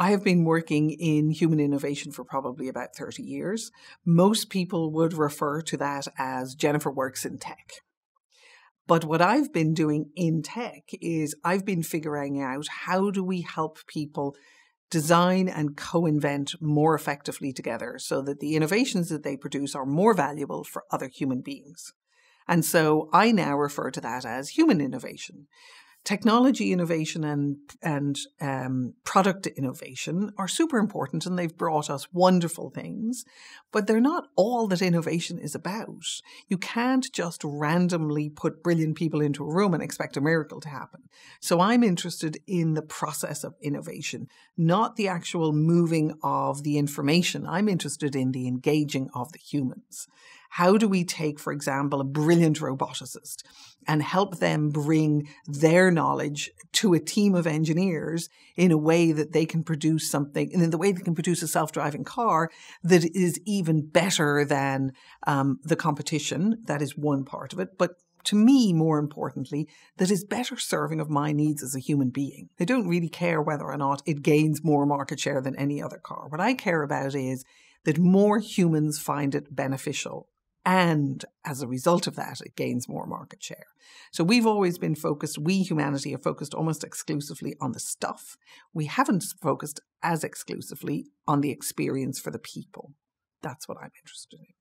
I have been working in human innovation for probably about 30 years. Most people would refer to that as Jennifer works in tech. But what I've been doing in tech is I've been figuring out how do we help people design and co invent more effectively together so that the innovations that they produce are more valuable for other human beings. And so I now refer to that as human innovation technology innovation and and um, product innovation are super important, and they've brought us wonderful things. But they're not all that innovation is about. You can't just randomly put brilliant people into a room and expect a miracle to happen. So I'm interested in the process of innovation, not the actual moving of the information. I'm interested in the engaging of the humans. How do we take, for example, a brilliant roboticist and help them bring their knowledge to a team of engineers in a way that they can produce something, and in the way they can produce a self driving car that is even better than um, the competition? That is one part of it. But to me, more importantly, that is better serving of my needs as a human being. They don't really care whether or not it gains more market share than any other car. What I care about is that more humans find it beneficial and as a result of that, it gains more market share. So we've always been focused, we humanity are focused almost exclusively on the stuff. We haven't focused as exclusively on the experience for the people. That's what I'm interested in.